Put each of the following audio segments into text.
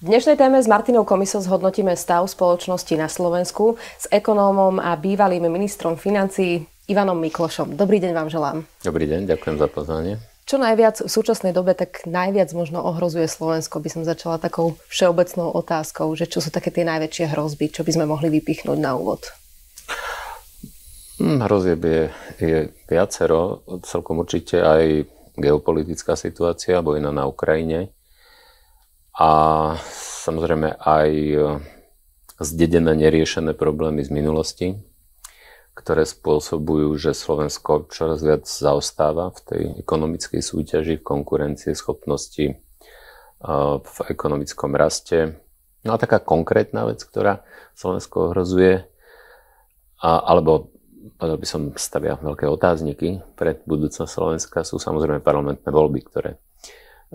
V dnešnej téme s Martinou komisou zhodnotíme stav spoločnosti na Slovensku s ekonómom a bývalým ministrom financií Ivanom Miklošom. Dobrý deň vám želám. Dobrý deň, ďakujem za pozvanie. Čo najviac v súčasnej dobe tak najviac možno ohrozuje Slovensko, by som začala takou všeobecnou otázkou, že čo sú také tie najväčšie hrozby, čo by sme mohli vypichnúť na úvod? Hm, Hrozieb je, je viacero, celkom určite aj geopolitická situácia, vojna na Ukrajine, a samozrejme aj e, zdedené neriešené problémy z minulosti, ktoré spôsobujú, že Slovensko čoraz viac zaostáva v tej ekonomickej súťaži, v konkurencie schopnosti, e, v ekonomickom raste. No a taká konkrétna vec, ktorá Slovensko ohrozuje, alebo povedal by som, stavia veľké otázniky pred budúcnosť Slovenska, sú samozrejme parlamentné voľby, ktoré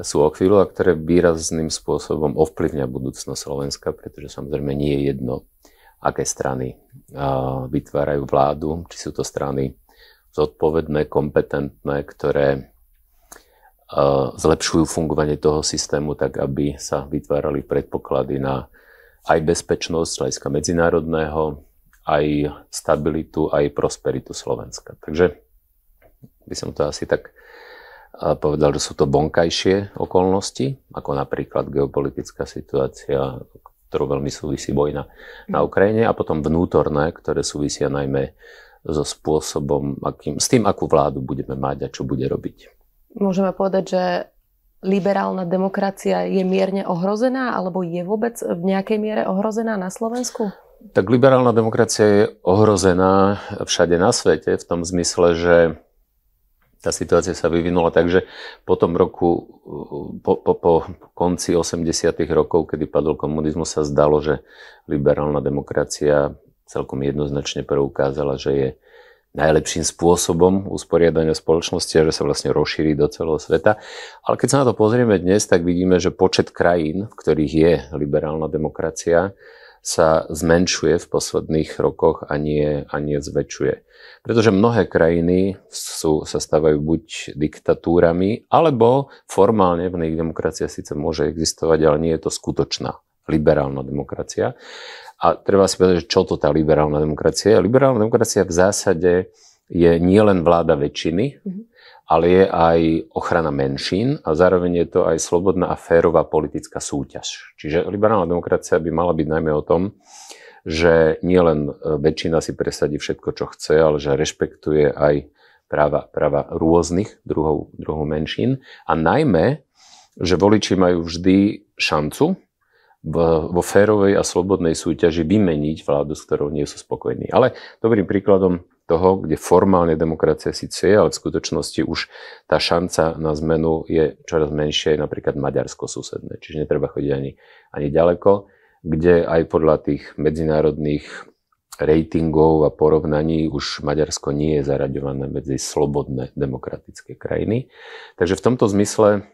sú okvíľu a ktoré výrazným spôsobom ovplyvňa budúcnosť Slovenska, pretože samozrejme nie je jedno, aké strany vytvárajú vládu, či sú to strany zodpovedné, kompetentné, ktoré zlepšujú fungovanie toho systému tak, aby sa vytvárali predpoklady na aj bezpečnosť hľadiska medzinárodného, aj stabilitu, aj prosperitu Slovenska. Takže by som to asi tak Povedal, že sú to bonkajšie okolnosti, ako napríklad geopolitická situácia, ktorú veľmi súvisí vojna na mhm. Ukrajine, a potom vnútorné, ktoré súvisia najmä so spôsobom, akým, s tým, akú vládu budeme mať a čo bude robiť. Môžeme povedať, že liberálna demokracia je mierne ohrozená, alebo je vôbec v nejakej miere ohrozená na Slovensku? Tak liberálna demokracia je ohrozená všade na svete v tom zmysle, že tá situácia sa vyvinula tak, že po tom roku, po, po, po konci 80. rokov, kedy padol komunizmus, sa zdalo, že liberálna demokracia celkom jednoznačne preukázala, že je najlepším spôsobom usporiadania spoločnosti a že sa vlastne rozšíri do celého sveta. Ale keď sa na to pozrieme dnes, tak vidíme, že počet krajín, v ktorých je liberálna demokracia, sa zmenšuje v posledných rokoch a nie, a nie zväčšuje. Pretože mnohé krajiny sú, sa stávajú buď diktatúrami, alebo formálne v nej demokracia síce môže existovať, ale nie je to skutočná liberálna demokracia. A treba si povedať, čo to tá liberálna demokracia je. Liberálna demokracia v zásade je nielen vláda väčšiny, mm-hmm ale je aj ochrana menšín a zároveň je to aj slobodná a férová politická súťaž. Čiže liberálna demokracia by mala byť najmä o tom, že nielen e, väčšina si presadí všetko, čo chce, ale že rešpektuje aj práva, práva rôznych druhov, druhov menšín a najmä, že voliči majú vždy šancu vo férovej a slobodnej súťaži vymeniť vládu, s ktorou nie sú spokojní. Ale dobrým príkladom toho, kde formálne demokracia síce je, ale v skutočnosti už tá šanca na zmenu je čoraz menšie napríklad Maďarsko susedné, čiže netreba chodiť ani, ani ďaleko, kde aj podľa tých medzinárodných ratingov a porovnaní už Maďarsko nie je zaraďované medzi slobodné demokratické krajiny. Takže v tomto zmysle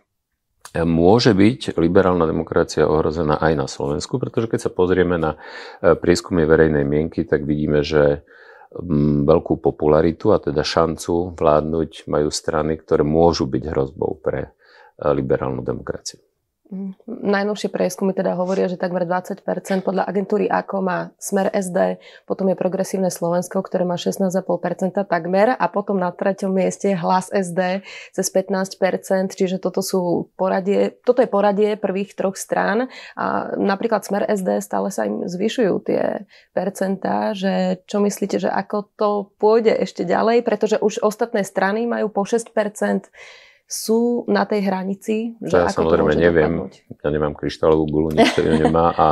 môže byť liberálna demokracia ohrozená aj na Slovensku, pretože keď sa pozrieme na eh, prieskumy verejnej mienky, tak vidíme, že veľkú popularitu a teda šancu vládnuť majú strany, ktoré môžu byť hrozbou pre e, liberálnu demokraciu. Najnovšie prieskumy teda hovoria, že takmer 20 podľa agentúry AKO má smer SD, potom je progresívne Slovensko, ktoré má 16,5 takmer a potom na treťom mieste hlas SD cez 15 čiže toto sú poradie, toto je poradie prvých troch strán a napríklad smer SD stále sa im zvyšujú tie percentá, že čo myslíte, že ako to pôjde ešte ďalej, pretože už ostatné strany majú po 6 sú na tej hranici? Že ja ako samozrejme to neviem, dopadnúť? ja nemám kryštálovú gulu, nikto ju nemá a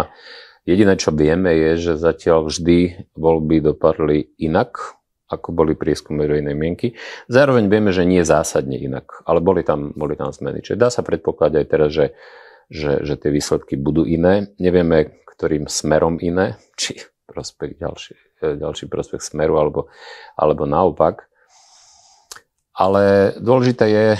jediné, čo vieme, je, že zatiaľ vždy voľby dopadli inak, ako boli prieskumy verejnej mienky. Zároveň vieme, že nie zásadne inak, ale boli tam, boli tam zmeny. Čiže dá sa predpokladať aj teraz, že, že, že tie výsledky budú iné. Nevieme, ktorým smerom iné, či prospech ďalší, e, ďalší prospech smeru alebo, alebo naopak. Ale dôležité je, eh,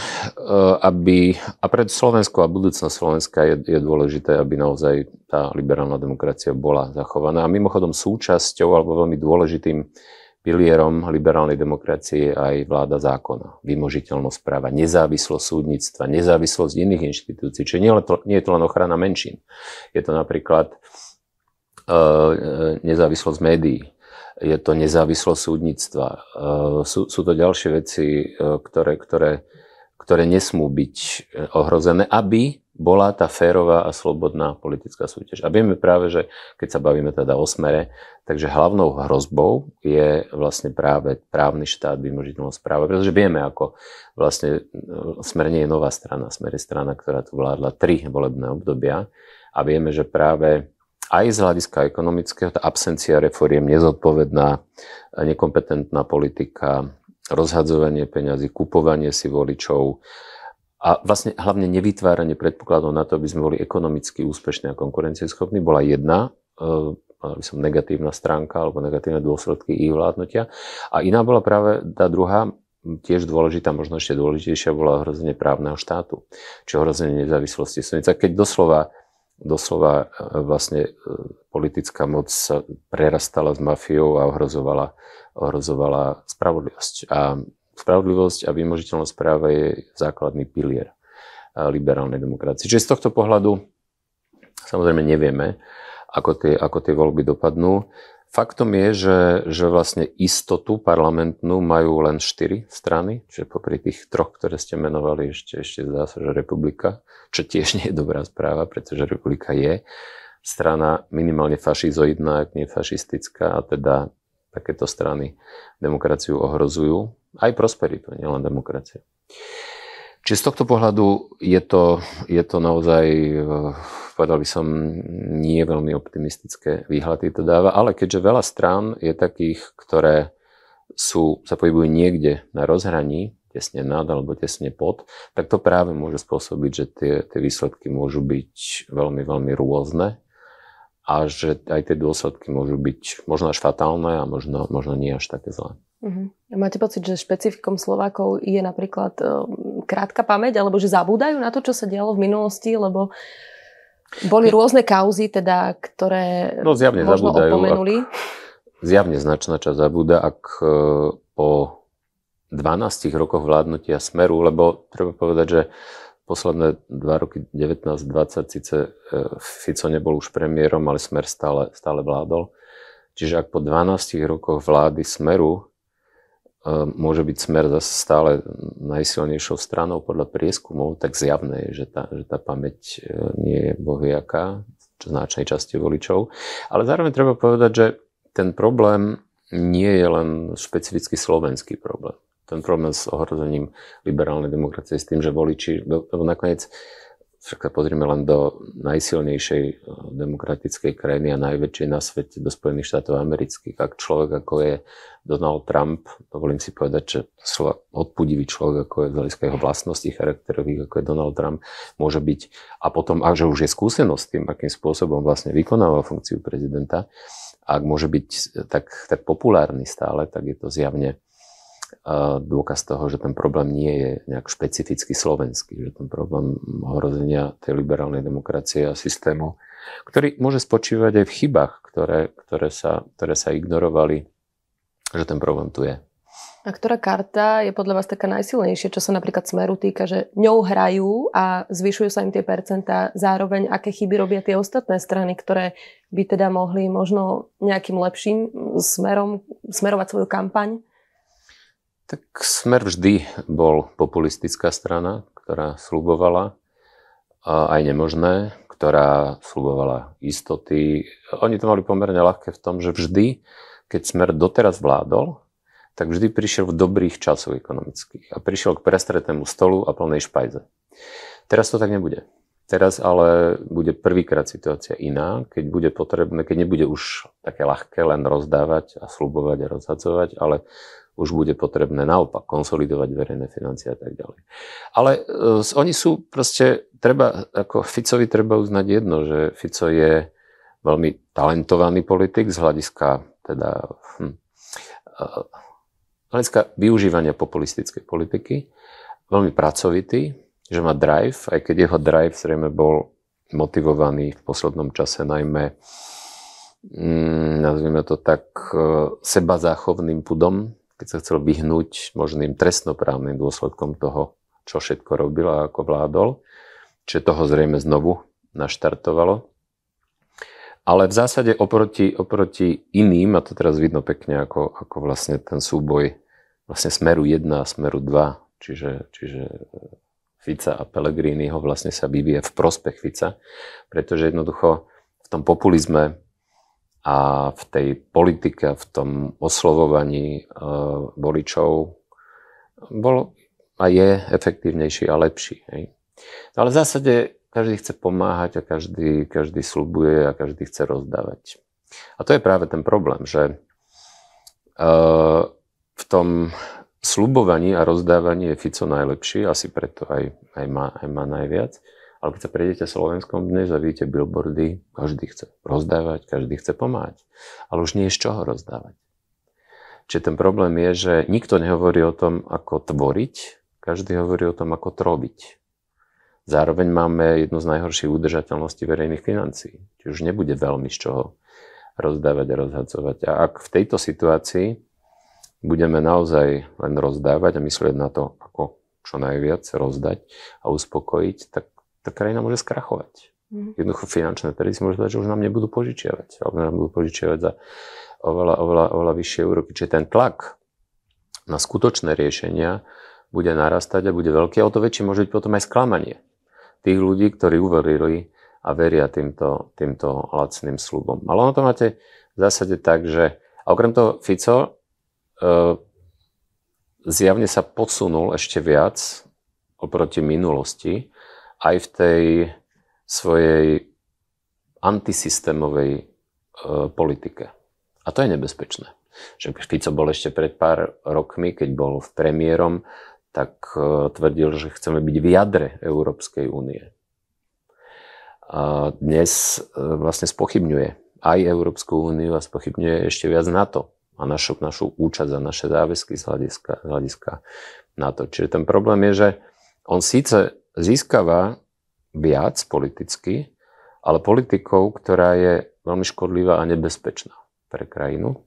aby, a pre Slovensko a budúcnosť Slovenska je, je dôležité, aby naozaj tá liberálna demokracia bola zachovaná. A mimochodom súčasťou alebo veľmi dôležitým pilierom liberálnej demokracie je aj vláda zákona, vymožiteľnosť práva, nezávislosť súdnictva, nezávislosť iných inštitúcií. Čiže nie, to, nie je to len ochrana menšín. Je to napríklad eh, eh, nezávislosť médií, je to nezávislosť súdnictva. Eh, sú, sú to ďalšie veci, eh, ktoré, ktoré, ktoré nesmú byť eh, ohrozené, aby bola tá férová a slobodná politická súťaž. A vieme práve, že keď sa bavíme teda o smere, takže hlavnou hrozbou je vlastne práve právny štát, vymožiteľnosť práva, pretože vieme, ako vlastne smer nie je nová strana, smer je strana, ktorá tu vládla tri volebné obdobia a vieme, že práve aj z hľadiska ekonomického, tá absencia reforiem, nezodpovedná, e, nekompetentná politika, rozhadzovanie peňazí, kupovanie si voličov a vlastne hlavne nevytváranie predpokladov na to, aby sme boli ekonomicky úspešní a konkurencieschopní, bola jedna e, by som negatívna stránka alebo negatívne dôsledky ich vládnutia. A iná bola práve tá druhá, tiež dôležitá, možno ešte dôležitejšia, bola ohrozenie právneho štátu, či ohrozenie nezávislosti Keď doslova doslova e, vlastne e, politická moc sa prerastala s mafiou a ohrozovala, ohrozovala spravodlivosť. A spravodlivosť a vymožiteľnosť práva je základný pilier e, liberálnej demokracie. Čiže z tohto pohľadu samozrejme nevieme, ako tie, ako tie voľby dopadnú. Faktom je, že, že vlastne istotu parlamentnú majú len štyri strany, čiže popri tých troch, ktoré ste menovali, ešte, ešte zdá sa, že republika, čo tiež nie je dobrá správa, pretože republika je strana minimálne fašizoidná, ak nie fašistická, a teda takéto strany demokraciu ohrozujú, aj prosperitu, nielen demokraciu. Čiže z tohto pohľadu je to, je to naozaj eh, povedal by som, nie veľmi optimistické výhľady to dáva, ale keďže veľa strán je takých, ktoré sú, sa pohybujú niekde na rozhraní, tesne nad alebo tesne pod, tak to práve môže spôsobiť, že tie, tie výsledky môžu byť veľmi, veľmi rôzne a že aj tie dôsledky môžu byť možno až fatálne a možno, možno nie až také zlé. Uh-huh. Máte pocit, že špecifikom Slovákov je napríklad uh, krátka pamäť, alebo že zabúdajú na to, čo sa dialo v minulosti, lebo boli rôzne kauzy, teda, ktoré no, zjavne možno zabúdajú, opomenuli. Ak, zjavne značná časť zabúda, ak e, po 12 rokoch vládnutia Smeru, lebo treba povedať, že posledné dva roky 19-20 síce e, Fico nebol už premiérom, ale Smer stále, stále vládol. Čiže ak po 12 rokoch vlády Smeru môže byť smer zase stále najsilnejšou stranou podľa prieskumov, tak zjavné je, že tá, že tá pamäť e, nie je bohujaká v značnej časti voličov. Ale zároveň treba povedať, že ten problém nie je len špecificky slovenský problém. Ten problém s ohrozením liberálnej demokracie, s tým, že voliči, nakoniec však sa pozrieme len do najsilnejšej eh, demokratickej krajiny a najväčšej na svete, do Spojených štátov amerických. Ak človek, ako je Donald Trump, dovolím si povedať, že odpudivý človek, ako je z hľadiska jeho vlastností charakterových, ako je Donald Trump, môže byť, a potom, ak že už je skúsenosť tým, akým spôsobom vlastne vykonáva funkciu prezidenta, ak môže byť eh, tak, tak populárny stále, tak je to zjavne dôkaz toho, že ten problém nie je nejak špecificky slovenský, že ten problém ohrozenia tej liberálnej demokracie a systému, ktorý môže spočívať aj v chybách, ktoré, ktoré, sa, ktoré sa ignorovali, že ten problém tu je. A ktorá karta je podľa vás taká najsilnejšia, čo sa napríklad Smeru týka, že ňou hrajú a zvyšujú sa im tie percentá, zároveň aké chyby robia tie ostatné strany, ktoré by teda mohli možno nejakým lepším smerom smerovať svoju kampaň? Tak Smer vždy bol populistická strana, ktorá slubovala aj nemožné, ktorá slubovala istoty. Oni to mali pomerne ľahké v tom, že vždy, keď Smer doteraz vládol, tak vždy prišiel v dobrých časoch ekonomických a prišiel k prestretému stolu a plnej špajze. Teraz to tak nebude. Teraz ale bude prvýkrát situácia iná, keď bude potrebné, keď nebude už také ľahké len rozdávať a slubovať a rozhadzovať, ale už bude potrebné naopak konsolidovať verejné financie a tak ďalej. Ale e, oni sú proste, treba, ako Ficovi treba uznať jedno, že Fico je veľmi talentovaný politik z hľadiska teda hm, e, hľadiska využívania populistickej politiky, veľmi pracovitý, že má drive, aj keď jeho drive zrejme bol motivovaný v poslednom čase najmä, hm, nazvime to tak, e, seba záchovným pudom keď sa chcel vyhnúť možným trestnoprávnym dôsledkom toho, čo všetko robil a ako vládol. Čiže toho zrejme znovu naštartovalo. Ale v zásade oproti, oproti iným, a to teraz vidno pekne, ako, ako vlastne ten súboj vlastne smeru 1 a smeru 2, čiže, čiže e, Fica a Pellegrini ho vlastne sa vyvíja v prospech Fica, pretože jednoducho v tom populizme a v tej politike, v tom oslovovaní eh, voličov bol a je efektívnejší a lepší. Hej. No, ale v zásade každý chce pomáhať a každý, každý slubuje a každý chce rozdávať. A to je práve ten problém, že eh, v tom slubovaní a rozdávaní je Fico najlepší, asi preto aj, aj, má, aj má najviac. Ale keď sa prejdete Slovenskom dnes a vidíte billboardy, každý chce rozdávať, každý chce pomáhať. Ale už nie je z čoho rozdávať. Čiže ten problém je, že nikto nehovorí o tom, ako tvoriť, každý hovorí o tom, ako trobiť. Zároveň máme jednu z najhorších udržateľností verejných financií. Čiže už nebude veľmi z čoho rozdávať a rozhadzovať. A ak v tejto situácii budeme naozaj len rozdávať a myslieť na to, ako čo najviac rozdať a uspokojiť, tak tá krajina môže skrachovať. Mm-hmm. Jednoducho finančné trhy si môžu povedať, že už nám nebudú požičiavať. Alebo nám budú požičiavať za oveľa, oveľa, oveľa vyššie úroky. Čiže ten tlak na skutočné riešenia bude narastať a bude veľký. A o to väčšie môže byť potom aj sklamanie tých ľudí, ktorí uverili a veria týmto, týmto lacným slubom. Ale ono to máte v zásade tak, že a okrem toho Fico e, zjavne sa posunul ešte viac oproti minulosti, aj v tej svojej antisystémovej e, politike. A to je nebezpečné. Že Fico bol ešte pred pár rokmi, keď bol v premiérom, tak e, tvrdil, že chceme byť v jadre Európskej únie. A dnes e, vlastne spochybňuje aj Európsku úniu a spochybňuje ešte viac NATO a našu, našu účasť a naše záväzky z hľadiska, z hľadiska NATO. Čiže ten problém je, že on síce získava viac politicky, ale politikou, ktorá je veľmi škodlivá a nebezpečná pre krajinu.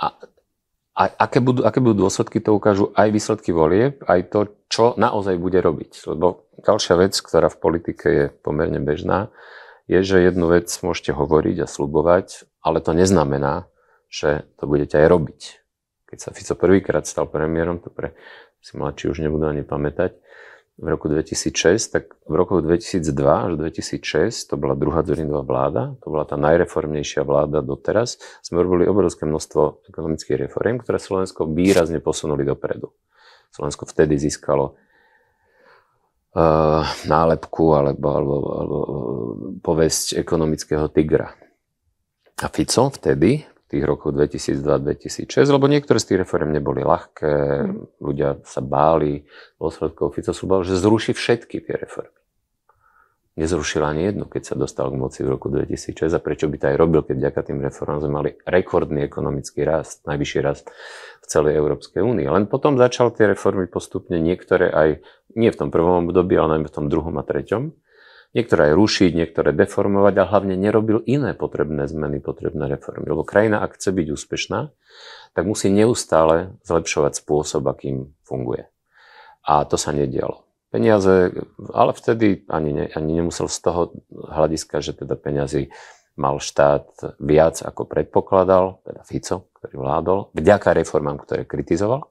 A, a aké, budú, aké budú dôsledky, to ukážu aj výsledky volieb, aj to, čo naozaj bude robiť. Lebo ďalšia vec, ktorá v politike je pomerne bežná, je, že jednu vec môžete hovoriť a slubovať, ale to neznamená, že to budete aj robiť. Keď sa Fico prvýkrát stal premiérom, to pre si mladší už nebudú ani pamätať, v roku 2006, tak v roku 2002 až 2006, to bola druhá Dzurindová vláda, to bola tá najreformnejšia vláda doteraz, sme robili obrovské množstvo ekonomických reform, ktoré Slovensko výrazne posunuli dopredu. Slovensko vtedy získalo uh, nálepku alebo, alebo, alebo eh, povesť ekonomického tigra. A Fico vtedy tých rokov 2002-2006, lebo niektoré z tých reform neboli ľahké, mm. ľudia sa báli, dôsledkov Fico sú bál, že zruší všetky tie reformy. Nezrušil ani jednu, keď sa dostal k moci v roku 2006 a prečo by to aj robil, keď vďaka tým reformám sme mali rekordný ekonomický rast, najvyšší rast v celej Európskej únii. Len potom začal tie reformy postupne niektoré aj, nie v tom prvom období, ale najmä v tom druhom a treťom, niektoré aj rušiť, niektoré deformovať, ale hlavne nerobil iné potrebné zmeny, potrebné reformy. Lebo krajina, ak chce byť úspešná, tak musí neustále zlepšovať spôsob, akým funguje. A to sa nedialo. Peniaze, ale vtedy ani, ne, ani nemusel z toho hľadiska, že teda peniazy mal štát viac ako predpokladal, teda Fico, ktorý vládol, vďaka reformám, ktoré kritizoval.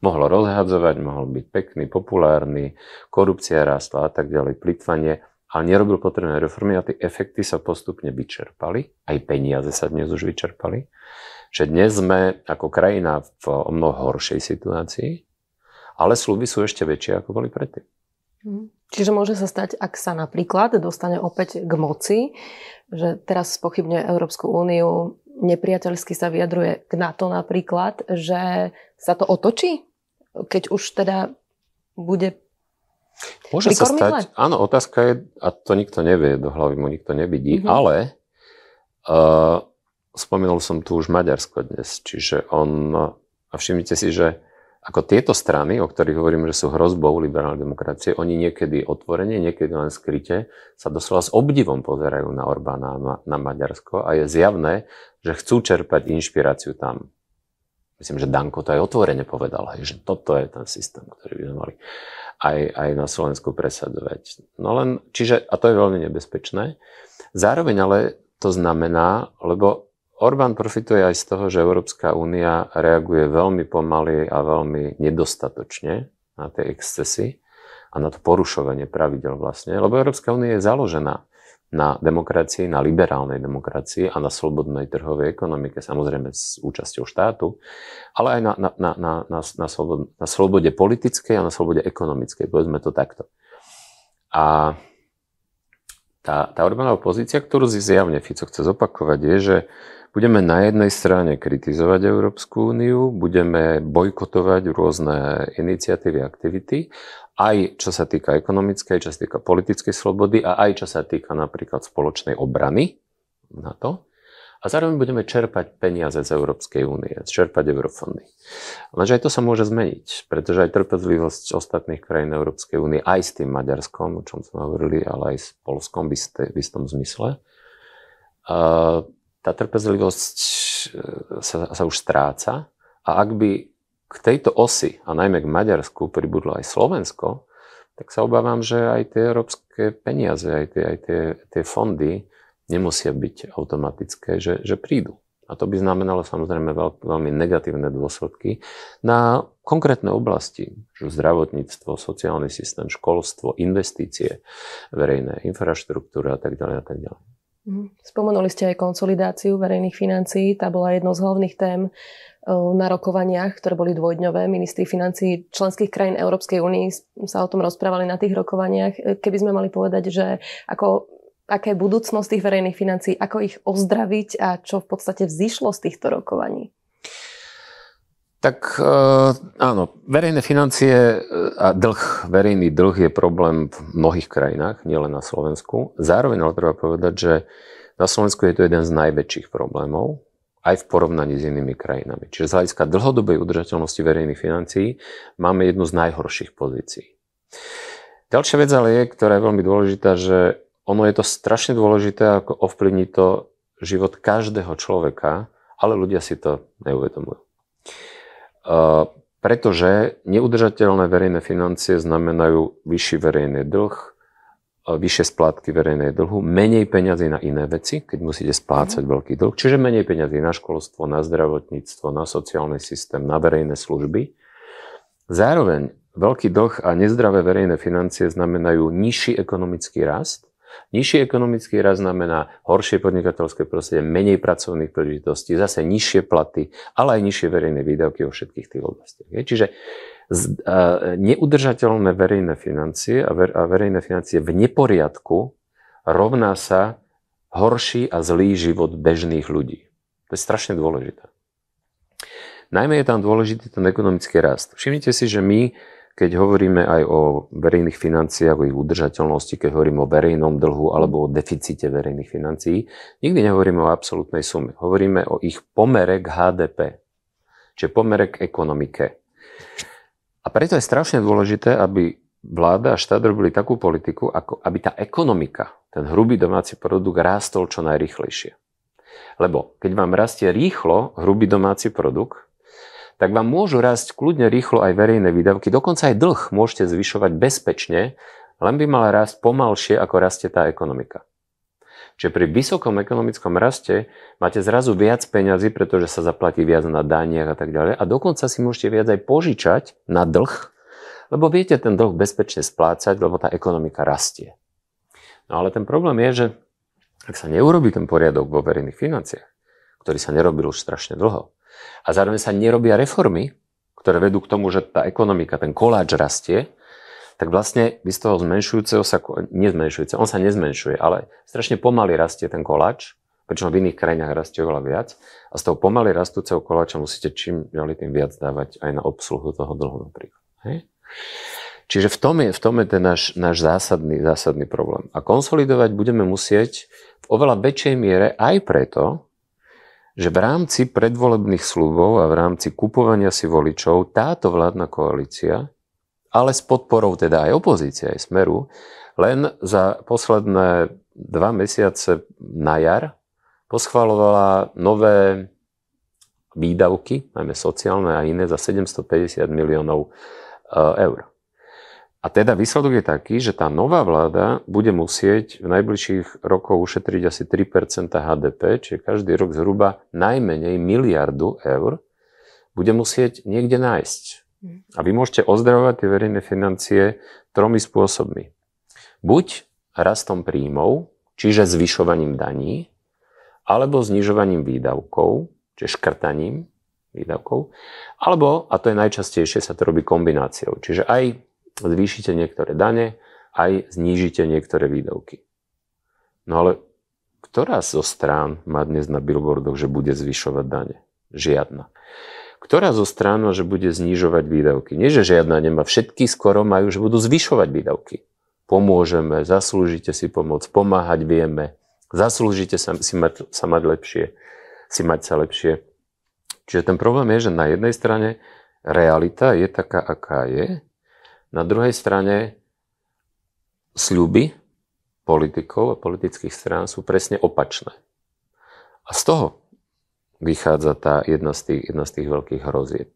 Mohol rozhadzovať, mohol byť pekný, populárny, korupcia rástla a tak ďalej, plitvanie ale nerobil potrebné reformy a tie efekty sa postupne vyčerpali, aj peniaze sa dnes už vyčerpali, že dnes sme ako krajina v o mnoho horšej situácii, ale sluby sú ešte väčšie, ako boli predtým. Mhm. Čiže môže sa stať, ak sa napríklad dostane opäť k moci, že teraz spochybňuje Európsku úniu, nepriateľsky sa vyjadruje k NATO napríklad, že sa to otočí, keď už teda bude Môže sa stať, áno, otázka je, a to nikto nevie, do hlavy mu nikto nevidí, mm-hmm. ale uh, spomenul som tu už Maďarsko dnes, čiže on, a všimnite si, že ako tieto strany, o ktorých hovorím, že sú hrozbou liberálnej demokracie, oni niekedy otvorene, niekedy len skryte, sa doslova s obdivom pozerajú na Orbána, na, na Maďarsko a je zjavné, že chcú čerpať inšpiráciu tam. Myslím, že Danko to aj otvorene povedal, hej, že toto je ten systém, ktorý by sme mali aj, aj na Slovensku presadzovať. No len, čiže, a to je veľmi nebezpečné. Zároveň ale to znamená, lebo Orbán profituje aj z toho, že Európska únia reaguje veľmi pomaly a veľmi nedostatočne na tie excesy a na to porušovanie pravidel vlastne, lebo Európska únia je založená na demokracii, na liberálnej demokracii a na slobodnej trhovej ekonomike, samozrejme s účasťou štátu, ale aj na, na, na, na, na, na, slobod, na slobode politickej a na slobode ekonomickej, povedzme to takto. A tá, tá Orbánová pozícia, ktorú zjavne Fico chce zopakovať, je, že budeme na jednej strane kritizovať Európsku úniu, budeme bojkotovať rôzne iniciatívy, aktivity, aj čo sa týka ekonomickej, čo sa týka politickej slobody a aj čo sa týka napríklad spoločnej obrany na to. A zároveň budeme čerpať peniaze z Európskej únie, čerpať eurofondy. Lenže aj to sa môže zmeniť, pretože aj trpezlivosť ostatných krajín Európskej únie, aj s tým Maďarskom, o čom sme hovorili, ale aj s Polskom v, istom zmysle, uh, tá trpezlivosť e, sa, sa už stráca a ak by k tejto osi, a najmä k Maďarsku, pribudlo aj Slovensko, tak sa obávam, že aj tie európske peniaze, aj tie, aj tie, tie fondy nemusia byť automatické, že, že prídu. A to by znamenalo samozrejme veľ, veľmi negatívne dôsledky na konkrétne oblasti, zdravotníctvo, sociálny systém, školstvo, investície, verejné infraštruktúra a tak ďalej a tak ďalej. Mhm. Spomenuli ste aj konsolidáciu verejných financií. Tá bola jednou z hlavných tém eh, na rokovaniach, ktoré boli dvojdňové. Ministri financií členských krajín Európskej únie sa o tom rozprávali na tých rokovaniach. Eh, keby sme mali povedať, že ako, aké je budúcnosť tých verejných financií, ako ich ozdraviť a čo v podstate vzýšlo z týchto rokovaní? Tak eh, áno, verejné financie eh, a dlh, verejný dlh je problém v mnohých krajinách, nielen na Slovensku. Zároveň ale treba povedať, že na Slovensku je to jeden z najväčších problémov, aj v porovnaní s inými krajinami. Čiže z hľadiska dlhodobej udržateľnosti verejných financií máme jednu z najhorších pozícií. Ďalšia vec ale je, ktorá je veľmi dôležitá, že ono je to strašne dôležité, ako ovplyvní to život každého človeka, ale ľudia si to neuvedomujú. Eh, pretože neudržateľné verejné financie znamenajú vyšší verejný dlh, eh, vyššie splátky verejnej dlhu, menej peňazí na iné veci, keď musíte splácať mm. veľký dlh, čiže menej peňazí na školstvo, na zdravotníctvo, na sociálny systém, na verejné služby. Zároveň veľký dlh a nezdravé verejné financie znamenajú nižší ekonomický rast, Nižší ekonomický raz znamená horšie podnikateľské prostredie, menej pracovných príležitostí, zase nižšie platy, ale aj nižšie verejné výdavky vo všetkých tých oblastiach. Čiže neudržateľné verejné financie a verejné financie v neporiadku rovná sa horší a zlý život bežných ľudí. To je strašne dôležité. Najmä je tam dôležitý ten ekonomický rast. Všimnite si, že my keď hovoríme aj o verejných financiách, o ich udržateľnosti, keď hovoríme o verejnom dlhu alebo o deficite verejných financií, nikdy nehovoríme o absolútnej sume. Hovoríme o ich pomere k HDP, čiže pomere k ekonomike. A preto je strašne dôležité, aby vláda a štát robili takú politiku, ako aby tá ekonomika, ten hrubý domáci produkt rástol čo najrychlejšie. Lebo keď vám rastie rýchlo hrubý domáci produkt, tak vám môžu rásť kľudne rýchlo aj verejné výdavky. Dokonca aj dlh môžete zvyšovať bezpečne, len by mala rásť pomalšie, ako rastie tá ekonomika. Čiže pri vysokom ekonomickom raste máte zrazu viac peňazí, pretože sa zaplatí viac na daniach a tak ďalej. A dokonca si môžete viac aj požičať na dlh, lebo viete ten dlh bezpečne splácať, lebo tá ekonomika rastie. No ale ten problém je, že ak sa neurobi ten poriadok vo verejných financiách, ktorý sa nerobil už strašne dlho, a zároveň sa nerobia reformy, ktoré vedú k tomu, že tá ekonomika, ten koláč rastie, tak vlastne by z toho zmenšujúceho sa, nezmenšujúce, on sa nezmenšuje, ale strašne pomaly rastie ten koláč, pričom v iných krajinách rastie oveľa viac a z toho pomaly rastúceho koláča musíte čím ďalej tým viac dávať aj na obsluhu toho dlhu napríklad. Hej? Čiže v tom je, v tom je ten náš, náš zásadný, zásadný problém. A konsolidovať budeme musieť v oveľa väčšej miere aj preto, že v rámci predvolebných slubov a v rámci kupovania si voličov táto vládna koalícia, ale s podporou teda aj opozície, aj Smeru, len za posledné dva mesiace na jar poschvalovala nové výdavky, najmä sociálne a iné, za 750 miliónov e, eur. A teda výsledok je taký, že tá nová vláda bude musieť v najbližších rokoch ušetriť asi 3 HDP, čiže každý rok zhruba najmenej miliardu eur, bude musieť niekde nájsť. Mhm. A vy môžete ozdravovať tie verejné financie tromi spôsobmi. Buď rastom príjmov, čiže zvyšovaním daní, alebo znižovaním výdavkov, čiže škrtaním výdavkov, alebo, a to je najčastejšie, sa to robí kombináciou. Čiže aj zvýšite niektoré dane, aj znížite niektoré výdavky. No ale ktorá zo strán má dnes na billboardoch, že bude zvyšovať dane? Žiadna. Ktorá zo strán má, že bude znižovať výdavky? Nie, že žiadna nemá. Všetky skoro majú, že budú zvyšovať výdavky. Pomôžeme, zaslúžite si pomoc, pomáhať vieme, zaslúžite sa, si mať, sa mať lepšie, si mať sa lepšie. Čiže ten problém je, že na jednej strane realita je taká, aká je na druhej strane sľuby politikov a politických strán sú presne opačné. A z toho vychádza tá jedna z tých, jedna z tých veľkých hrozieb.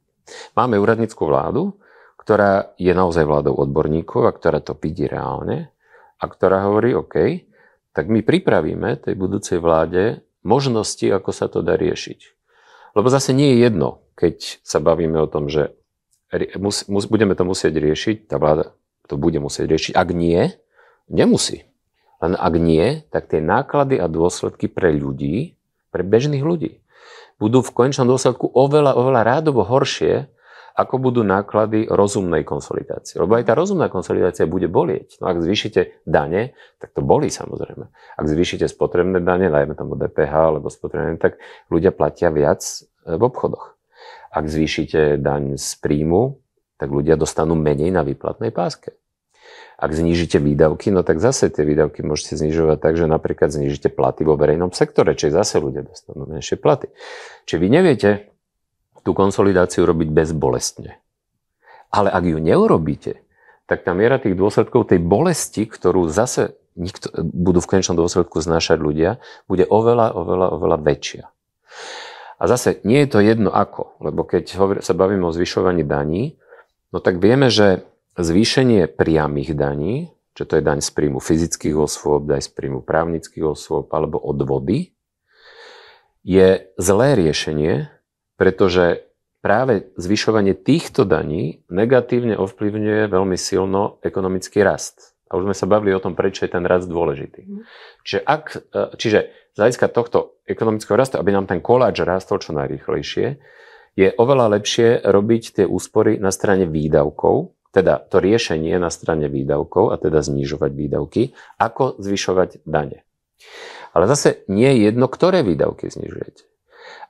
Máme úradnickú vládu, ktorá je naozaj vládou odborníkov a ktorá to vidí reálne a ktorá hovorí, OK, tak my pripravíme tej budúcej vláde možnosti, ako sa to dá riešiť. Lebo zase nie je jedno, keď sa bavíme o tom, že mus, mus, budeme to musieť riešiť, tá vláda to bude musieť riešiť. Ak nie, nemusí. Len ak nie, tak tie náklady a dôsledky pre ľudí, pre bežných ľudí, budú v konečnom dôsledku oveľa, oveľa rádovo horšie, ako budú náklady rozumnej konsolidácie. Lebo aj tá rozumná konsolidácia bude bolieť. No ak zvýšite dane, tak to bolí samozrejme. Ak zvýšite spotrebné dane, najmä tomu DPH alebo spotrebné, tak ľudia platia viac eh, v obchodoch. Ak zvýšite daň z príjmu, tak ľudia dostanú menej na výplatnej páske. Ak znížite výdavky, no tak zase tie výdavky môžete znižovať tak, že napríklad znížite platy vo verejnom sektore, čiže zase ľudia dostanú menšie platy. Čiže vy neviete tú konsolidáciu robiť bezbolestne. Ale ak ju neurobíte, tak tá miera tých dôsledkov, tej bolesti, ktorú zase nikto, budú v konečnom dôsledku znášať ľudia, bude oveľa, oveľa, oveľa väčšia. A zase nie je to jedno ako, lebo keď sa bavíme o zvyšovaní daní, no tak vieme, že zvýšenie priamých daní, čo to je daň z príjmu fyzických osôb, daň z príjmu právnických osôb alebo odvody, je zlé riešenie, pretože práve zvyšovanie týchto daní negatívne ovplyvňuje veľmi silno ekonomický rast. A už sme sa bavili o tom, prečo je ten rast dôležitý. Mm. Čiže, ak, e, čiže z hľadiska tohto ekonomického rastu, aby nám ten koláč rastol čo najrychlejšie, je oveľa lepšie robiť tie úspory na strane výdavkov, teda to riešenie na strane výdavkov, a teda znižovať výdavky, ako zvyšovať dane. Ale zase nie je jedno, ktoré výdavky znižujete.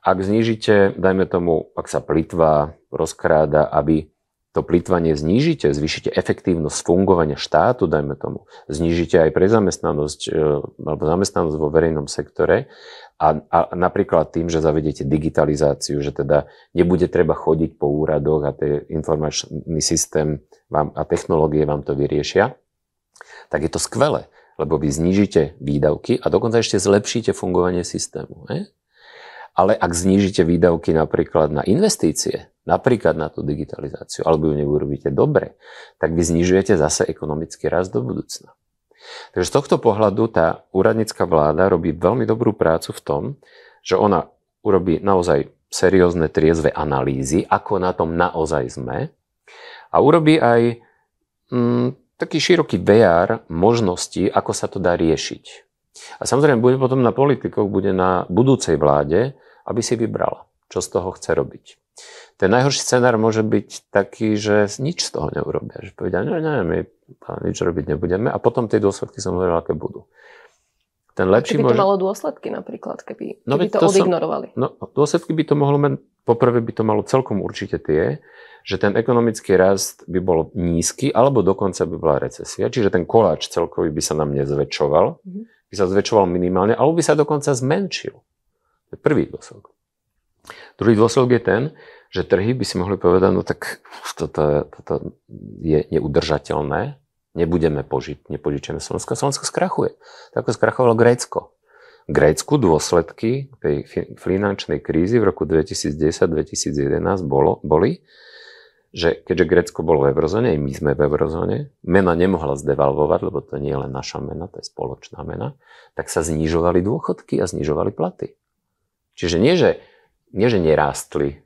Ak znižíte, dajme tomu, ak sa plitvá, rozkráda aby to plýtvanie znížite, zvýšite efektívnosť fungovania štátu, dajme tomu, znížite aj prezamestnanosť e, alebo zamestnanosť vo verejnom sektore a, a napríklad tým, že zavedete digitalizáciu, že teda nebude treba chodiť po úradoch a ten informačný systém vám, a technológie vám to vyriešia, tak je to skvelé, lebo vy znížite výdavky a dokonca ešte zlepšíte fungovanie systému. Ne? Ale ak znížite výdavky napríklad na investície, napríklad na tú digitalizáciu, alebo ju neurobíte dobre, tak vy znižujete zase ekonomický rast do budúcna. Takže z tohto pohľadu tá úradnícka vláda robí veľmi dobrú prácu v tom, že ona urobí naozaj seriózne triezve analýzy, ako na tom naozaj sme a urobí aj mm, taký široký VR možností, ako sa to dá riešiť. A samozrejme, bude potom na politikoch, bude na budúcej vláde, aby si vybrala, čo z toho chce robiť. Ten najhorší scenár môže byť taký, že nič z toho neurobia. Že povedia, ne, ne, my nič robiť nebudeme. A potom tie dôsledky som hovoril, aké budú. Ten lepší keby môže... to malo dôsledky napríklad, keby, no, keby to, to odignorovali. Som... No, dôsledky by to mohlo mať, poprvé by to malo celkom určite tie, že ten ekonomický rast by bol nízky, alebo dokonca by bola recesia, čiže ten koláč celkový by sa nám nezväčšoval, mm-hmm. by sa zväčšoval minimálne, alebo by sa dokonca zmenšil je prvý dôsledok. Druhý dôsledok je ten, že trhy by si mohli povedať, no tak toto, toto je neudržateľné, nebudeme požiť, nepožičujeme Slovensko, Slovensko skrachuje. Tak skrachovalo Grécko. Grécku dôsledky tej finančnej krízy v roku 2010-2011 boli, že keďže Grécko bolo v eurozóne, aj my sme v eurozóne, mena nemohla zdevalvovať, lebo to nie je len naša mena, to je spoločná mena, tak sa znižovali dôchodky a znižovali platy. Čiže nie, že, nie, že nerástli,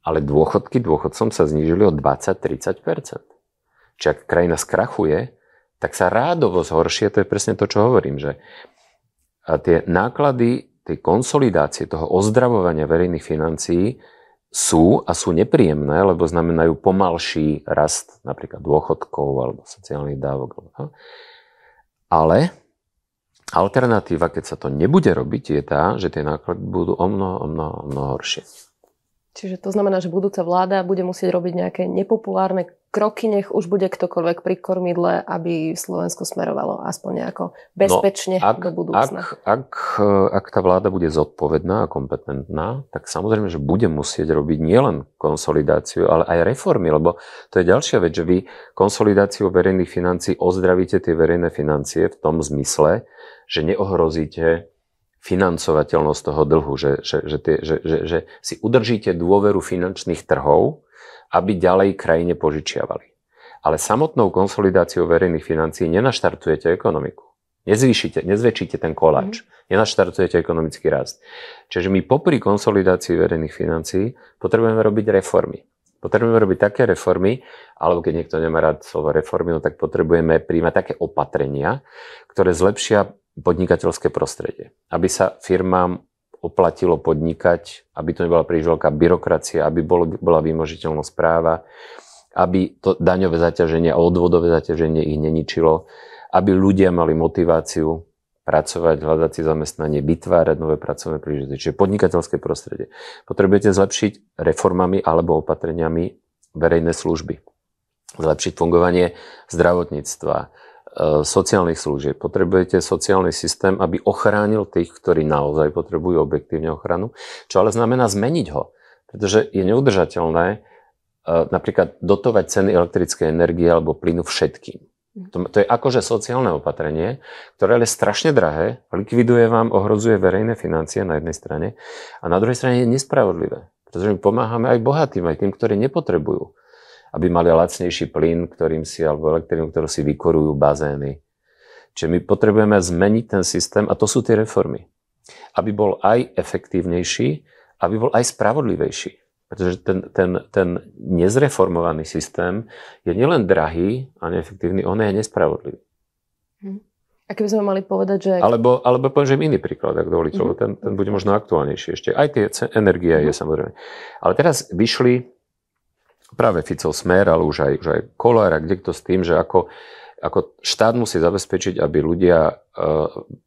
ale dôchodky dôchodcom sa znížili o 20-30%. Čiže ak krajina skrachuje, tak sa rádovo zhoršie, to je presne to, čo hovorím, že a tie náklady tej konsolidácie, toho ozdravovania verejných financií sú a sú nepríjemné, lebo znamenajú pomalší rast napríklad dôchodkov alebo sociálnych dávok. Ale Alternatíva, keď sa to nebude robiť, je tá, že tie náklady budú o mnoho, o mnoho, o mnoho horšie. Čiže to znamená, že budúca vláda bude musieť robiť nejaké nepopulárne kroky, nech už bude ktokoľvek pri kormidle, aby Slovensko smerovalo aspoň nejako no, bezpečne no, ak, do budúcna. Ak, ak, eh, ak tá vláda bude zodpovedná a kompetentná, tak samozrejme, že bude musieť robiť nielen konsolidáciu, ale aj reformy, lebo to je ďalšia vec, že vy konsolidáciu verejných financí ozdravíte tie verejné financie v tom zmysle, že neohrozíte financovateľnosť toho dlhu, že, že, že, tie, že, že, že si udržíte dôveru finančných trhov, aby ďalej krajine požičiavali. Ale samotnou konsolidáciou verejných financií nenaštartujete ekonomiku. Nezvýšite, nezväčšíte ten koláč. Mm. Nenaštartujete ekonomický rast. Čiže my popri konsolidácii verejných financií potrebujeme robiť reformy. Potrebujeme robiť také reformy, alebo keď niekto nemá rád slovo reformy, no tak potrebujeme príjmať také opatrenia, ktoré zlepšia podnikateľské prostredie. Aby sa firmám oplatilo podnikať, aby to nebola príliš veľká byrokracia, aby bolo, bola vymožiteľnosť práva, aby to daňové zaťaženie a odvodové zaťaženie ich neničilo, aby ľudia mali motiváciu pracovať, hľadať si zamestnanie, vytvárať nové pracovné príležitosti, čiže podnikateľské prostredie. Potrebujete zlepšiť reformami alebo opatreniami verejné služby. Zlepšiť fungovanie zdravotníctva, Eh, sociálnych služieb. Potrebujete sociálny systém, aby ochránil tých, ktorí naozaj potrebujú objektívne ochranu, čo ale znamená zmeniť ho. Pretože je neudržateľné eh, napríklad dotovať ceny elektrickej energie alebo plynu všetkým. To, to je akože sociálne opatrenie, ktoré je strašne drahé, likviduje vám, ohrozuje verejné financie na jednej strane a na druhej strane je nespravodlivé, pretože my pomáhame aj bohatým, aj tým, ktorí nepotrebujú aby mali lacnejší plyn, ktorým si, alebo elektrínu, ktorú si vykorujú bazény. Čiže my potrebujeme zmeniť ten systém a to sú tie reformy. Aby bol aj efektívnejší, aby bol aj spravodlivejší. Pretože ten, ten, ten nezreformovaný systém je nielen drahý a neefektívny, on je nespravodlivý. Hm. A keby sme mali povedať, že... Alebo, alebo poviem, že iný príklad, ak dovolíte, mm-hmm. lebo mhm. ten, ten bude možno aktuálnejší ešte. Aj tie energie mm-hmm. je samozrejme. Ale teraz vyšli práve Ficov smer, ale už aj, už aj Kolár a kdekto s tým, že ako, ako štát musí zabezpečiť, aby ľudia e,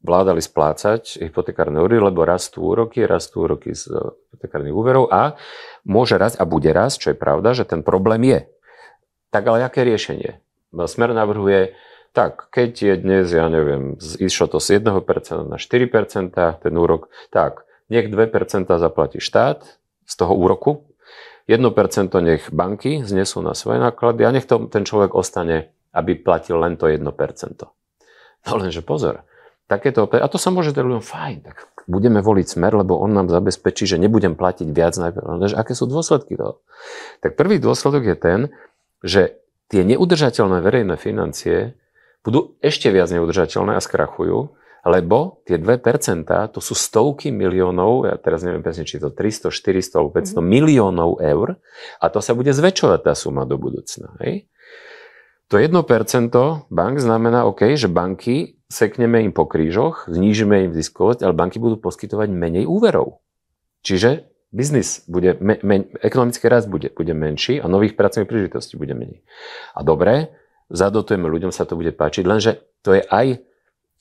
vládali splácať hypotekárne úry, lebo rastú úroky, rastú úroky z e, hypotekárnych úverov a môže rast a bude rast, čo je pravda, že ten problém je. Tak ale aké riešenie? No, smer navrhuje, tak keď je dnes, ja neviem, išlo to z 1% na 4%, ten úrok, tak nech 2% zaplatí štát z toho úroku, 1% nech banky znesú na svoje náklady a nech to, ten človek ostane, aby platil len to 1%. No lenže pozor, takéto a to sa môže dať ľuďom, fajn, tak budeme voliť smer, lebo on nám zabezpečí, že nebudem platiť viac, lenže aké sú dôsledky toho? Tak prvý dôsledok je ten, že tie neudržateľné verejné financie budú ešte viac neudržateľné a skrachujú, lebo tie 2% to sú stovky miliónov, ja teraz neviem presne, či to 300, 400 alebo 500 mm-hmm. miliónov eur a to sa bude zväčšovať tá suma do budúcna. Hej? To 1% bank znamená, OK, že banky sekneme im po krížoch, znížime im ziskovosť, ale banky budú poskytovať menej úverov. Čiže biznis bude, me, me, ekonomický rast bude, bude menší a nových pracovných príležitostí bude menej. A dobre, zadotujeme ľuďom, sa to bude páčiť, lenže to je aj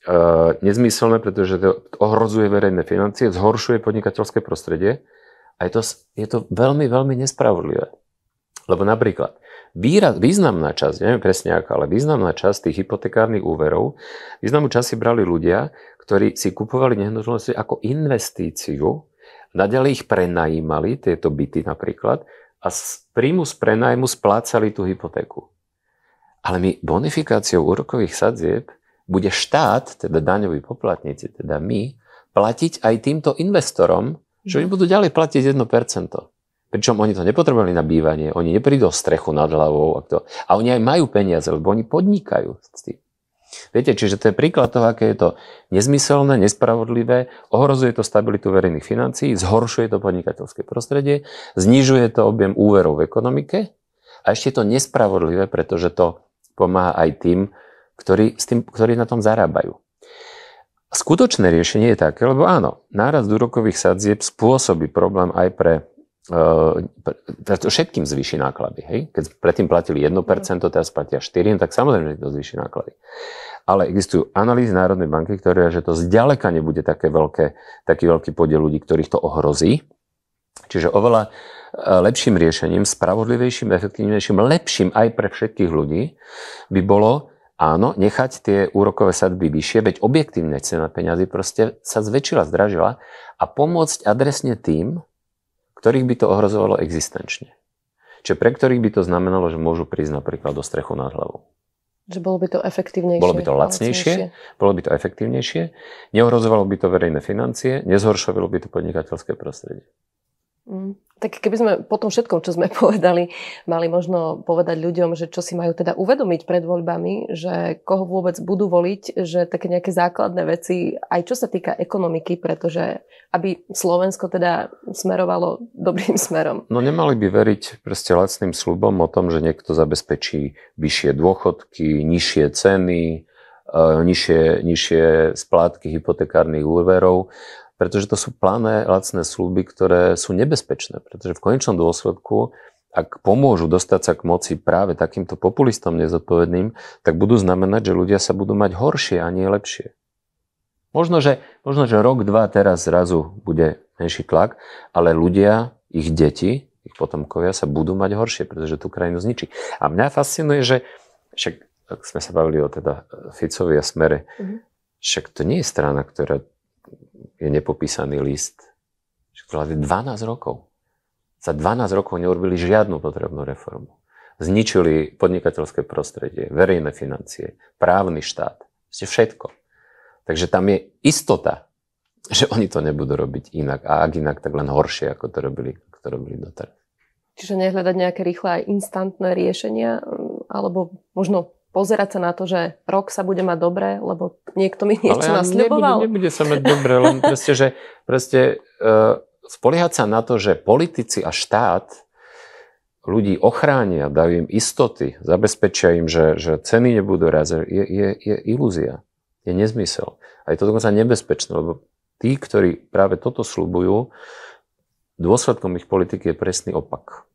Eh, nezmyselné, pretože to ohrozuje verejné financie, zhoršuje podnikateľské prostredie a je to, je to veľmi, veľmi nespravodlivé. Lebo napríklad výraz, významná časť, neviem presne aká, ale významná časť tých hypotekárnych úverov, významnú časť si brali ľudia, ktorí si kupovali nehnuteľnosti ako investíciu, naďalej ich prenajímali, tieto byty napríklad, a z príjmu z prenajmu splácali tú hypotéku. Ale my bonifikáciou úrokových sadzieb bude štát, teda daňoví poplatníci, teda my, platiť aj týmto investorom, že oni mhm. budú ďalej platiť 1%. Pričom oni to nepotrebovali na bývanie, oni neprídu strechu nad hlavou. A, to, a oni aj majú peniaze, lebo oni podnikajú s tým. Viete, čiže to je príklad toho, aké je to nezmyselné, nespravodlivé, ohrozuje to stabilitu verejných financií, zhoršuje to podnikateľské prostredie, znižuje to objem úverov v ekonomike a ešte je to nespravodlivé, pretože to pomáha aj tým, ktorí, s tým, ktorí na tom zarábajú. Skutočné riešenie je také, lebo áno, náraz úrokových sadzieb spôsobí problém aj pre e, všetkým zvýši náklady. Hej? Keď predtým platili 1%, mhm. teraz platia 4%, no tak samozrejme, že to zvýši náklady. Ale existujú analýzy Národnej banky, ktoré že to zďaleka nebude také veľké, taký veľký podiel ľudí, ktorých to ohrozí. Čiže oveľa e, lepším riešením, spravodlivejším, efektívnejším, lepším aj pre všetkých ľudí by bolo áno, nechať tie úrokové sadby vyššie, veď objektívne cena peňazí proste sa zväčšila, zdražila a pomôcť adresne tým, ktorých by to ohrozovalo existenčne. Čiže pre ktorých by to znamenalo, že môžu prísť napríklad do strechu nad hlavou. Že bolo by to efektívnejšie. Bolo by to lacnejšie, lacnejšie. bolo by to efektívnejšie, neohrozovalo by to verejné financie, nezhoršovalo by to podnikateľské prostredie. Mm. Tak keby sme po tom všetkom, čo sme povedali, mali možno povedať ľuďom, že čo si majú teda uvedomiť pred voľbami, že koho vôbec budú voliť, že také nejaké základné veci, aj čo sa týka ekonomiky, pretože aby Slovensko teda smerovalo dobrým smerom. No nemali by veriť proste lacným slubom o tom, že niekto zabezpečí vyššie dôchodky, nižšie ceny, e, nižšie, nižšie splátky hypotekárnych úverov pretože to sú plané lacné sluby, ktoré sú nebezpečné, pretože v konečnom dôsledku ak pomôžu dostať sa k moci práve takýmto populistom nezodpovedným, tak budú znamenať, že ľudia sa budú mať horšie a nie lepšie. Možno, že, možno, že rok, dva teraz zrazu bude menší tlak, ale ľudia, ich deti, ich potomkovia sa budú mať horšie, pretože tú krajinu zničí. A mňa fascinuje, že však ak sme sa bavili o teda Ficovi a smere, mm-hmm. však to nie je strana, ktorá je nepopísaný list. Vládli 12 rokov. Za 12 rokov neurobili žiadnu potrebnú reformu. Zničili podnikateľské prostredie, verejné financie, právny štát. Ste všetko. Takže tam je istota, že oni to nebudú robiť inak. A ak inak, tak len horšie, ako to robili, ako to robili doteraz. Čiže nehľadať nejaké rýchle aj instantné riešenia, alebo možno pozerať sa na to, že rok sa bude mať dobre, lebo niekto mi niečo Ale nasľuboval. Nebude, nebude sa mať dobre, len proste, že proste, uh, spoliehať sa na to, že politici a štát ľudí ochránia, dajú im istoty, zabezpečia im, že, že ceny nebudú rázať, je, je, je ilúzia, je nezmysel. A je to dokonca nebezpečné, lebo tí, ktorí práve toto slubujú, dôsledkom ich politiky je presný opak.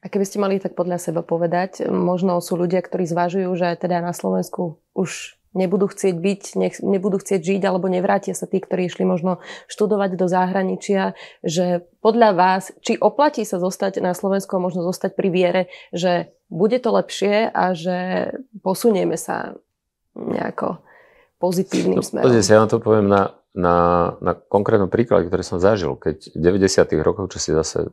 A keby ste mali tak podľa seba povedať, možno sú ľudia, ktorí zvažujú, že teda na Slovensku už nebudú chcieť byť, nech, nebudú chcieť žiť alebo nevrátia sa tí, ktorí išli možno študovať do zahraničia, že podľa vás, či oplatí sa zostať na Slovensku a možno zostať pri viere, že bude to lepšie a že posunieme sa nejako pozitívnym no, smerom. Pozrite ja vám to poviem na, na, na konkrétnom príklade, ktorý som zažil, keď v 90. rokoch, čo si zase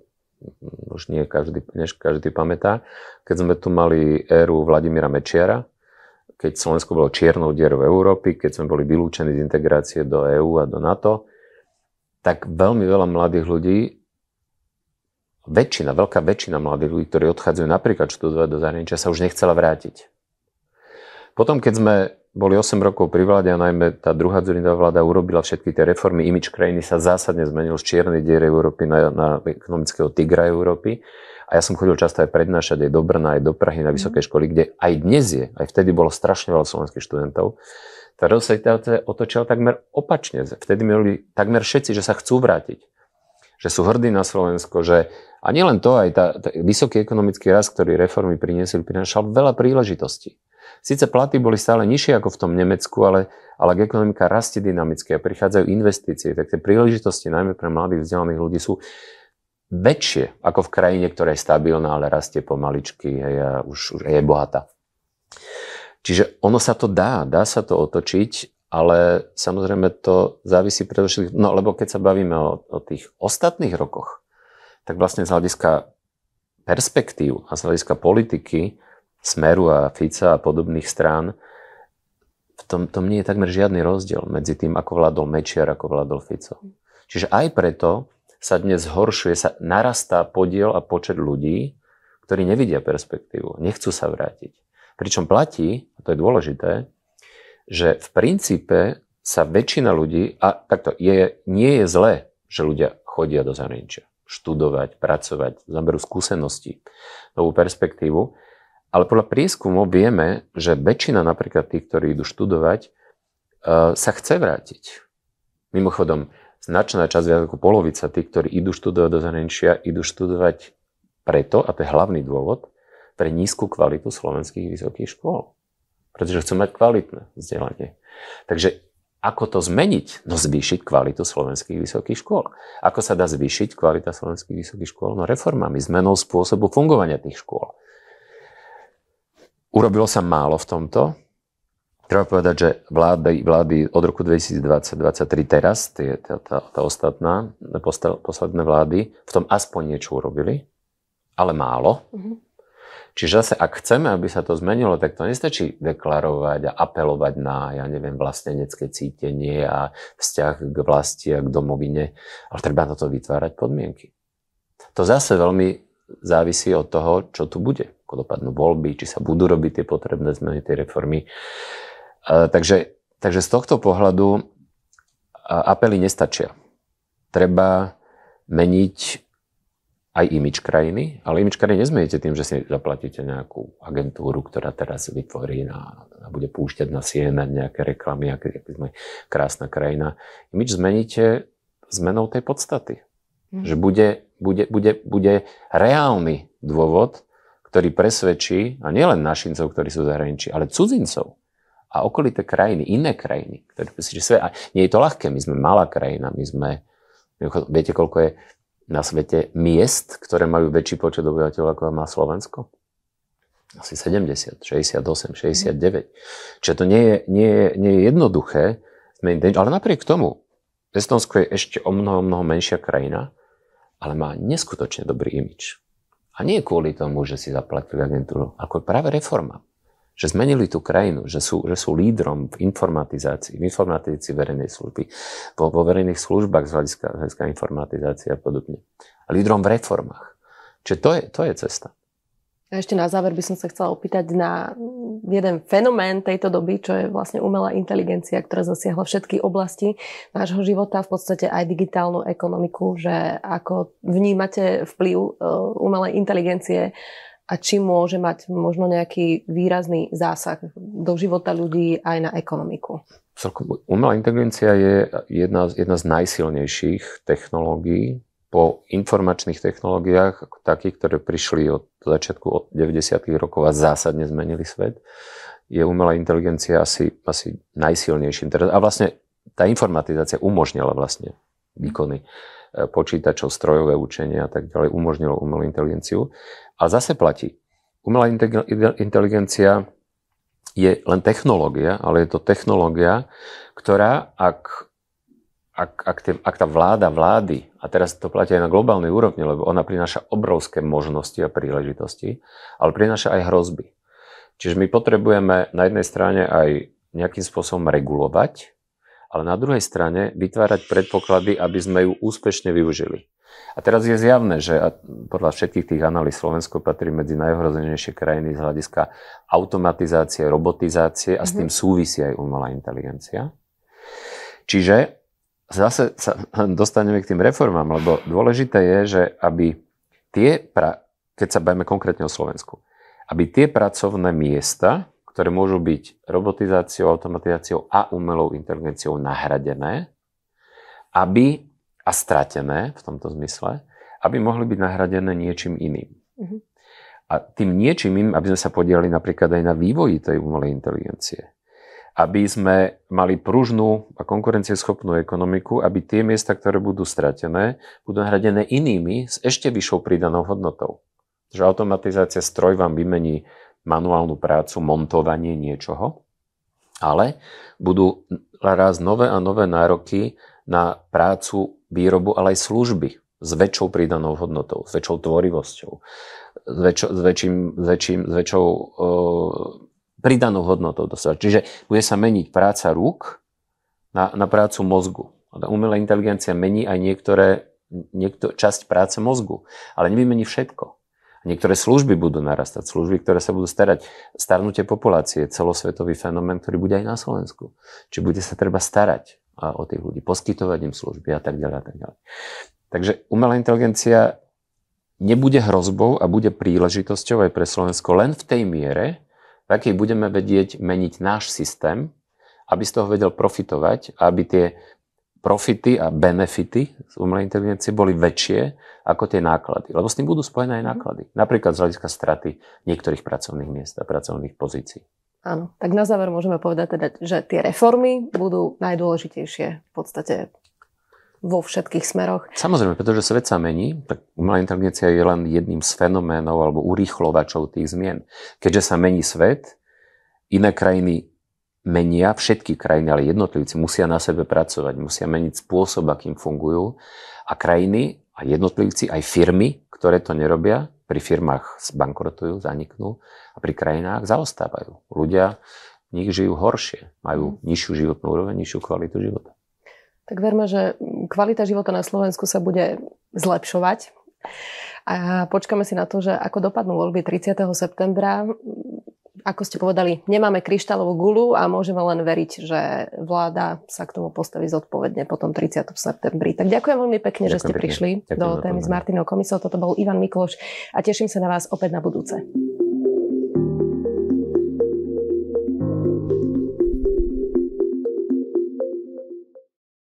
už nie každý, než každý pamätá, keď sme tu mali éru Vladimíra Mečiara, keď Slovensko bolo čiernou dierou Európy, keď sme boli vylúčení z integrácie do EÚ a do NATO, tak veľmi veľa mladých ľudí, väčšina, veľká väčšina mladých ľudí, ktorí odchádzajú napríklad študovať do zahraničia, sa už nechcela vrátiť. Potom, keď sme boli 8 rokov pri vláde a najmä tá druhá Dzurindová vláda urobila všetky tie reformy, imič krajiny sa zásadne zmenil z čiernej diery Európy na, na ekonomického tigra Európy. A ja som chodil často aj prednášať aj do Brna, aj do Prahy na mhm. vysokej školy, kde aj dnes je, aj vtedy bolo strašne veľa slovenských študentov. Tá rozsvetlá otočila takmer opačne. Vtedy mi takmer všetci, že sa chcú vrátiť. Že sú hrdí na Slovensko, že a nielen to, aj tá, tá vysoký ekonomický rast, ktorý reformy priniesli, prinášal veľa príležitostí. Sice platy boli stále nižšie ako v tom Nemecku, ale, ale ak ekonomika rastie dynamicky a prichádzajú investície, tak tie príležitosti najmä pre mladých vzdelaných ľudí sú väčšie ako v krajine, ktorá je stabilná, ale rastie pomaličky a je, už, už je bohatá. Čiže ono sa to dá, dá sa to otočiť, ale samozrejme to závisí predovšetkým, no lebo keď sa bavíme o, o tých ostatných rokoch, tak vlastne z hľadiska perspektív a z hľadiska politiky Smeru a Fica a podobných strán, v tom, tom nie je takmer žiadny rozdiel medzi tým, ako vládol Mečiar, ako vládol Fico. Čiže aj preto sa dnes zhoršuje, sa narastá podiel a počet ľudí, ktorí nevidia perspektívu, nechcú sa vrátiť. Pričom platí, a to je dôležité, že v princípe sa väčšina ľudí, a takto, je, nie je zlé, že ľudia chodia do zahraničia. Študovať, pracovať, zaberú skúsenosti, novú perspektívu, ale podľa prieskumov vieme, že väčšina napríklad tých, ktorí idú študovať, e, sa chce vrátiť. Mimochodom, značná časť, viac ako polovica tých, ktorí idú študovať do zahraničia, idú študovať preto, a to je hlavný dôvod, pre nízku kvalitu slovenských vysokých škôl. Pretože chcú mať kvalitné vzdelanie. Takže ako to zmeniť? No zvýšiť kvalitu slovenských vysokých škôl. Ako sa dá zvýšiť kvalita slovenských vysokých škôl? No reformami, zmenou spôsobu fungovania tých škôl. Urobilo sa málo v tomto. Treba povedať, že vlády, vlády od roku 2020-2023 teraz, tie, tá, tá, tá ostatná, postel, posledné vlády, v tom aspoň niečo urobili, ale málo. Mm-hmm. Čiže zase, ak chceme, aby sa to zmenilo, tak to nestačí deklarovať a apelovať na, ja neviem, vlastenecké cítenie a vzťah k vlasti a k domovine, ale treba na to vytvárať podmienky. To zase veľmi závisí od toho, čo tu bude. Ako dopadnú voľby, či sa budú robiť tie potrebné zmeny, tie reformy. Takže, takže z tohto pohľadu apely nestačia. Treba meniť aj imič krajiny, ale imič krajiny nezmeníte tým, že si zaplatíte nejakú agentúru, ktorá teraz vytvorí na, a bude púšťať na CNN nejaké reklamy, aké sme krásna krajina. Imič zmeníte zmenou tej podstaty. Mm. Že bude, bude, bude, bude reálny dôvod, ktorý presvedčí, a nielen našincov, ktorí sú zahraničí, ale cudzincov a okolité krajiny, iné krajiny, ktoré že a nie je to ľahké, my sme malá krajina, my sme, viete, koľko je na svete miest, ktoré majú väčší počet obyvateľov, ako má Slovensko? Asi 70, 68, 69. Čiže to nie je, nie je, nie je jednoduché, ale napriek tomu, Estonsko je ešte o mnoho, mnoho menšia krajina, ale má neskutočne dobrý imič. A nie kvôli tomu, že si zaplatili agentúru, ako práve reforma. Že zmenili tú krajinu, že sú, že sú lídrom v informatizácii, v informatizácii verejnej služby, vo, vo verejných službách z hľadiska, z hľadiska informatizácie a podobne. A lídrom v reformách. Čiže to je, to je cesta. A ešte na záver by som sa chcela opýtať na jeden fenomén tejto doby, čo je vlastne umelá inteligencia, ktorá zasiahla všetky oblasti nášho života, v podstate aj digitálnu ekonomiku, že ako vnímate vplyv e, umelej inteligencie a či môže mať možno nejaký výrazný zásah do života ľudí aj na ekonomiku. Umelá inteligencia je jedna, jedna z najsilnejších technológií, po informačných technológiách, ako takých, ktoré prišli od začiatku od 90. rokov a zásadne zmenili svet, je umelá inteligencia asi, asi najsilnejším. Teda, a vlastne tá informatizácia umožnila vlastne výkony mhm. e, počítačov, strojové učenie a tak ďalej, umožnilo umelú inteligenciu. A zase platí. Umelá inteligencia je len technológia, ale je to technológia, ktorá, ak ak, ak, tie, ak tá vláda vlády, a teraz to platí aj na globálnej úrovni, lebo ona prináša obrovské možnosti a príležitosti, ale prináša aj hrozby. Čiže my potrebujeme na jednej strane aj nejakým spôsobom regulovať, ale na druhej strane vytvárať predpoklady, aby sme ju úspešne využili. A teraz je zjavné, že podľa všetkých tých analýz Slovensko patrí medzi najohrozenejšie krajiny z hľadiska automatizácie, robotizácie a s tým mhm. súvisí aj umelá inteligencia. Čiže zase sa dostaneme k tým reformám, lebo dôležité je, že aby tie, pra, keď sa bajme konkrétne o Slovensku, aby tie pracovné miesta, ktoré môžu byť robotizáciou, automatizáciou a umelou inteligenciou nahradené, aby a stratené v tomto zmysle, aby mohli byť nahradené niečím iným. Mm-hmm. A tým niečím iným, aby sme sa podielali napríklad aj na vývoji tej umelej inteligencie aby sme mali pružnú a konkurencieschopnú ekonomiku, aby tie miesta, ktoré budú stratené, budú nahradené inými s ešte vyššou pridanou hodnotou. Že automatizácia stroj vám vymení manuálnu prácu, montovanie niečoho, ale budú raz nové a nové nároky na prácu, výrobu, ale aj služby s väčšou pridanou hodnotou, s väčšou tvorivosťou, s, väčšou, s, väčším, s, väčším, s väčšou pridanou hodnotou dostávať. Čiže bude sa meniť práca rúk na, na prácu mozgu. Umelá inteligencia mení aj niektoré, niekto, časť práce mozgu, ale nevymení všetko. Niektoré služby budú narastať, služby, ktoré sa budú starať. Starnutie populácie, celosvetový fenomén, ktorý bude aj na Slovensku. Či bude sa treba starať o tých ľudí, poskytovať im služby a tak ďalej a tak ďalej. Takže umelá inteligencia nebude hrozbou a bude príležitosťou aj pre Slovensko len v tej miere, v akej budeme vedieť meniť náš systém, aby z toho vedel profitovať, aby tie profity a benefity z umelej inteligencie boli väčšie ako tie náklady. Lebo s tým budú spojené aj mhm. náklady. Napríklad z hľadiska straty niektorých pracovných miest a pracovných pozícií. Áno, tak na záver môžeme povedať teda, že tie reformy budú najdôležitejšie v podstate vo všetkých smeroch. Samozrejme, pretože svet sa mení, tak umelá inteligencia je len jedným z fenoménov alebo urýchlovačov tých zmien. Keďže sa mení svet, iné krajiny menia, všetky krajiny, ale jednotlivci musia na sebe pracovať, musia meniť spôsob, akým fungujú. A krajiny a jednotlivci, aj firmy, ktoré to nerobia, pri firmách zbankrotujú, zaniknú a pri krajinách zaostávajú. Ľudia v nich žijú horšie, majú mhm. nižšiu životnú úroveň, nižšiu kvalitu života. Tak verme, že kvalita života na Slovensku sa bude zlepšovať. A počkáme si na to, že ako dopadnú voľby 30. septembra. Ako ste povedali, nemáme kryštálovú gulu a môžeme len veriť, že vláda sa k tomu postaví zodpovedne potom 30. septembri. Tak ďakujem veľmi pekne, ďakujem že ste pekne. prišli ďakujem do témy s Martinou Komisou. Toto bol Ivan Mikloš a teším sa na vás opäť na budúce.